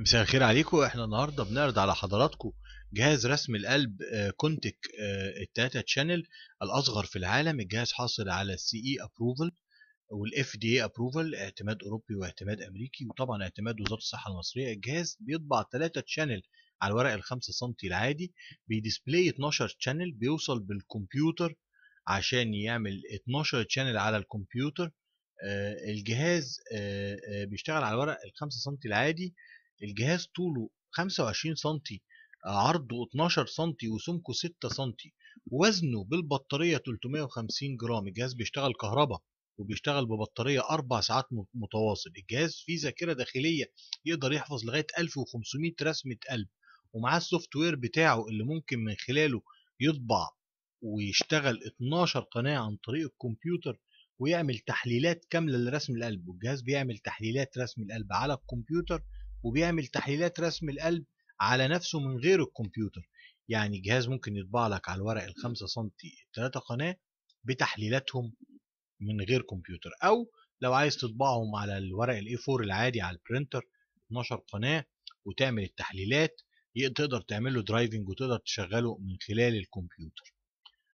مساء الخير عليكم احنا النهارده بنعرض على حضراتكم جهاز رسم القلب آه، كونتك آه، التاتا تشانل الاصغر في العالم الجهاز حاصل على السي اي ابروفل والاف دي اي ابروفل اعتماد اوروبي واعتماد امريكي وطبعا اعتماد وزاره الصحه المصريه الجهاز بيطبع 3 تشانل على الورق ال 5 سم العادي بيديسبلاي 12 تشانل بيوصل بالكمبيوتر عشان يعمل 12 تشانل على الكمبيوتر آه، الجهاز بيشتغل على الورق ال 5 سم العادي الجهاز طوله 25 سم عرضه 12 سم وسمكه 6 سم وزنه بالبطارية 350 جرام الجهاز بيشتغل كهرباء وبيشتغل ببطارية أربع ساعات متواصل الجهاز فيه ذاكرة داخلية يقدر يحفظ لغاية 1500 رسمة قلب ومعاه السوفت وير بتاعه اللي ممكن من خلاله يطبع ويشتغل 12 قناة عن طريق الكمبيوتر ويعمل تحليلات كاملة لرسم القلب والجهاز بيعمل تحليلات رسم القلب على الكمبيوتر وبيعمل تحليلات رسم القلب على نفسه من غير الكمبيوتر يعني جهاز ممكن يطبع لك على الورق ال 5 سم 3 قناه بتحليلاتهم من غير كمبيوتر او لو عايز تطبعهم على الورق الاي 4 العادي على البرينتر 12 قناه وتعمل التحليلات تقدر تعمل له درايفنج وتقدر تشغله من خلال الكمبيوتر